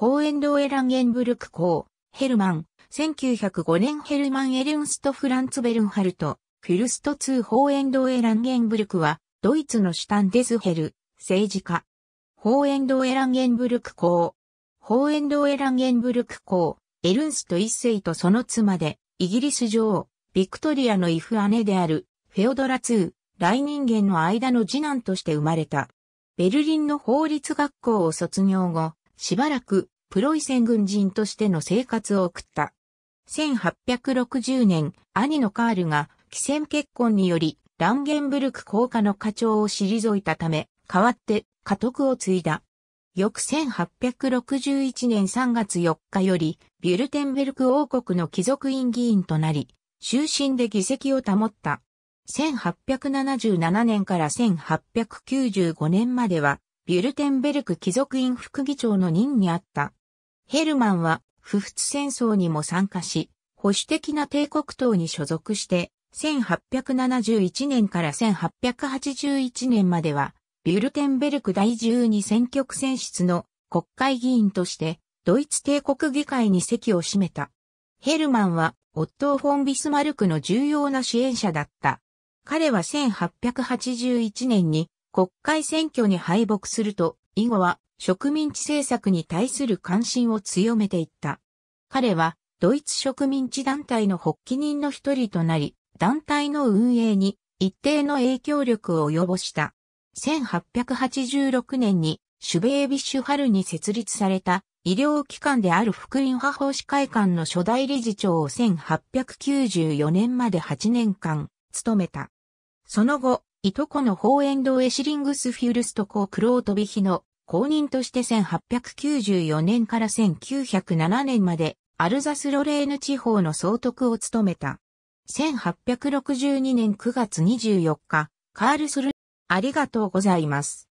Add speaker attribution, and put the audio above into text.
Speaker 1: ホーエンドエランゲンブルク校、ヘルマン、1905年ヘルマン・エルンスト・フランツ・ベルンハルト、フィルスト2ホーエンドエランゲンブルクは、ドイツのシュタンデスヘル、政治家。ホーエンドエランゲンブルク校。ホーエンドエランゲンブルク校、エルンスト一世とその妻で、イギリス女王、ビクトリアのイフ姉である、フェオドラ2、来人間の間の次男として生まれた。ベルリンの法律学校を卒業後、しばらくプロイセン軍人としての生活を送った。1860年、兄のカールが、既戦結婚により、ランゲンブルク公家の課長を退いたため、代わって、家督を継いだ。翌1861年3月4日より、ビュルテンベルク王国の貴族院議員となり、終身で議席を保った。1877年から1895年までは、ビュルテンベルク貴族院副議長の任にあった。ヘルマンは不仏戦争にも参加し、保守的な帝国党に所属して、1871年から1881年までは、ビュルテンベルク第12選挙区選出の国会議員として、ドイツ帝国議会に席を占めた。ヘルマンは、オットー・フォン・ビスマルクの重要な支援者だった。彼は1881年に国会選挙に敗北すると、以後は植民地政策に対する関心を強めていった。彼はドイツ植民地団体の発起人の一人となり、団体の運営に一定の影響力を及ぼした。1886年にシュベービッシュ春に設立された医療機関である福音派法師会館の初代理事長を1894年まで8年間務めた。その後、いとこのホーエンド・エシリングス・フュルスト公クロートビヒの公認として1894年から1907年までアルザス・ロレーヌ地方の総督を務めた。1862年9月24日、カールスル、ありがとうございます。